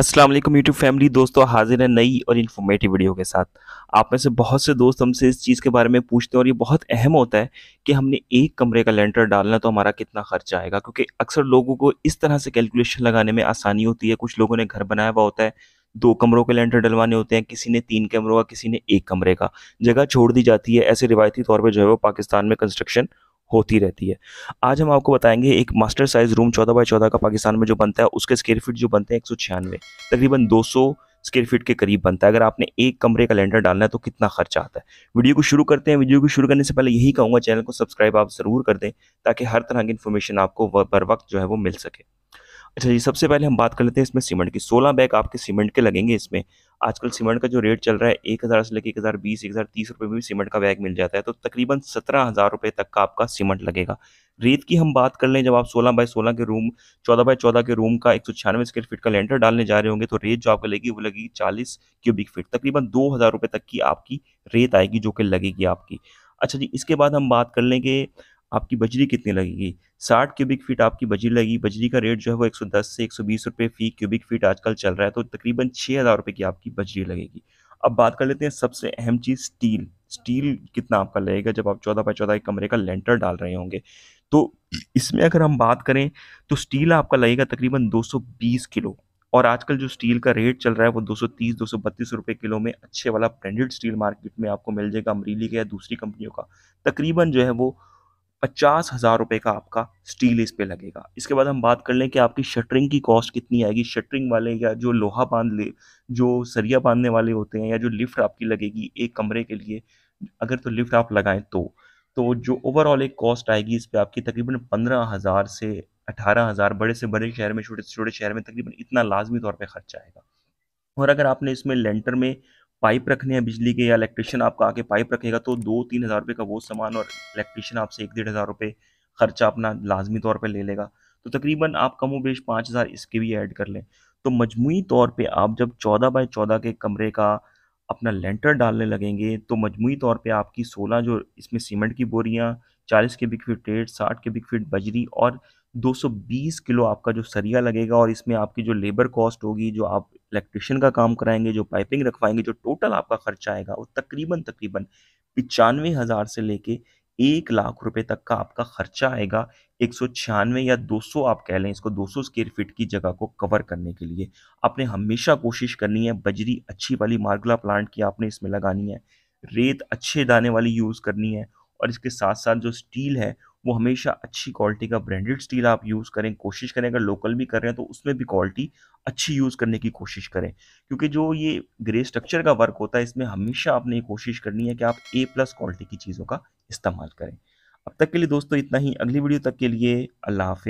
Aslam YouTube family दोस्तों हाजिर है नई और इन्फॉर्मेटिव वीडियो के साथ आप में से बहुत से दोस्त हमसे इस चीज़ के बारे में पूछते हैं और ये बहुत अहम होता है कि हमने एक कमरे का लेंटर डालना तो हमारा कितना खर्चा आएगा क्योंकि अक्सर लोगों को इस तरह से कैलकुलेशन लगाने में आसानी होती है कुछ लोगों ने घर बनाया हुआ होता है दो कमरों के लेंटर डलवाने होते हैं किसी ने तीन कमरों का किसी ने एक कमरे का जगह छोड़ दी जाती है ऐसे रिवायती तौर पर जो है वो पाकिस्तान में कंस्ट्रक्शन होती रहती है आज हम आपको बताएंगे एक मास्टर साइज़ रूम चौदह बाय चौदह का पाकिस्तान में जो बनता है उसके स्क्वेयर फीट जो बनते हैं एक सौ छियानवे तकरीबन दो सौ स्क्वेयर फीट के करीब बनता है अगर आपने एक कमरे का लेंडर डालना है तो कितना खर्चा आता है वीडियो को शुरू करते हैं वीडियो को शुरू करने से पहले यही कहूँगा चैनल को सब्सक्राइब आप ज़रूर कर दें ताकि हर तरह की इन्फॉर्मेशन आपको बर वक्त जो है वो मिल सके अच्छा जी सबसे पहले हम बात कर लेते हैं इसमें सीमेंट की सोलह बैग आपके सीमेंट के लगेंगे इसमें आजकल सीमेंट का जो रेट चल रहा है एक हज़ार से लेकर एक हज़ार बीस एक हज़ार तीस रुपये में भी सीमेंट का बैग मिल जाता है तो तकरीबन सत्रह हज़ार रुपये तक का आपका सीमेंट लगेगा रेत की हम बात कर लें जब आप सोलह बाय सोलह के रूम चौदह बाय चौदह के रूम का एक सौ छियानवे स्क्वेयर फीट का लेंटर डालने जा रहे होंगे तो रेत जो आपको लगेगी वो लगेगी चालीस क्यूबिक फीट तकरीबन दो हज़ार रुपये तक की आपकी रेत आएगी जो कि लगेगी आपकी अच्छा जी इसके बाद हम बात कर लेंगे आपकी बजरी कितनी लगेगी साठ क्यूबिक फीट आपकी बजरी लगेगी बजरी का रेट जो है वो एक सौ दस से एक सौ बीस रुपये फी क्यूबिक फीट आजकल चल रहा है तो तकरीबन छः हज़ार रुपये की आपकी बजरी लगेगी अब बात कर लेते हैं सबसे अहम चीज़ स्टील स्टील कितना आपका लगेगा जब आप चौदह बाई चौदह एक कमरे का लेंटर डाल रहे होंगे तो इसमें अगर हम बात करें तो स्टील आपका लगेगा तकरीबन 220 किलो और आजकल जो स्टील का रेट चल रहा है वो 230 232 रुपए किलो में अच्छे वाला ब्रांडेड स्टील मार्केट में आपको मिल जाएगा अमरीली का या दूसरी कंपनियों का तकरीबन जो है वो पचास हज़ार रुपये का आपका स्टील इस पे लगेगा इसके बाद हम बात कर लें कि आपकी शटरिंग की कॉस्ट कितनी आएगी शटरिंग वाले या जो लोहा बांध ले जो सरिया बांधने वाले होते हैं या जो लिफ्ट आपकी लगेगी एक कमरे के लिए अगर तो लिफ्ट आप लगाएं तो तो जो ओवरऑल एक कॉस्ट आएगी इस पर आपकी तकरीबन पंद्रह हज़ार से अठारह हज़ार बड़े से बड़े शहर में छोटे से छोटे शहर में तकरीबन इतना लाजमी तौर पर खर्चा आएगा और अगर आपने इसमें लेंटर में पाइप रखने हैं बिजली के या इलेक्ट्रिशियन आपका आके पाइप रखेगा तो दो तीन हज़ार रुपये का वो सामान और इलेक्ट्रिशियन आपसे एक डेढ़ हज़ार रुपये खर्चा अपना लाजमी तौर पर ले लेगा तो तकरीबन आप कम वेश पाँच हज़ार इसके भी ऐड कर लें तो मजमू तौर पर आप जब चौदह बाई चौदह के कमरे का अपना लेंटर डालने लगेंगे तो मजमू तौर पर आपकी सोलह जो इसमें सीमेंट की बोरियाँ चालीस के बिग फिट डेढ़ साठ के बिग फिट बजरी और 220 किलो आपका जो सरिया लगेगा और इसमें आपकी जो लेबर कॉस्ट होगी जो आप इलेक्ट्रिशियन का काम कराएंगे जो पाइपिंग रखवाएंगे जो टोटल आपका खर्चा आएगा वो तकरीबन तकरीबन पचानवे हज़ार से लेके एक लाख रुपए तक का आपका खर्चा आएगा एक सौ छियानवे या दो सौ आप कह लें इसको दो सौ स्क्वेयर फीट की जगह को कवर करने के लिए आपने हमेशा कोशिश करनी है बजरी अच्छी वाली मार्गला प्लांट की आपने इसमें लगानी है रेत अच्छे दाने वाली यूज़ करनी है और इसके साथ साथ जो स्टील है वो हमेशा अच्छी क्वालिटी का ब्रांडेड स्टील आप यूज़ करें कोशिश करें अगर लोकल भी कर रहे हैं तो उसमें भी क्वालिटी अच्छी यूज़ करने की कोशिश करें क्योंकि जो ये ग्रे स्ट्रक्चर का वर्क होता है इसमें हमेशा आपने ये कोशिश करनी है कि आप ए प्लस क्वालिटी की चीज़ों का इस्तेमाल करें अब तक के लिए दोस्तों इतना ही अगली वीडियो तक के लिए अल्लाह हाफि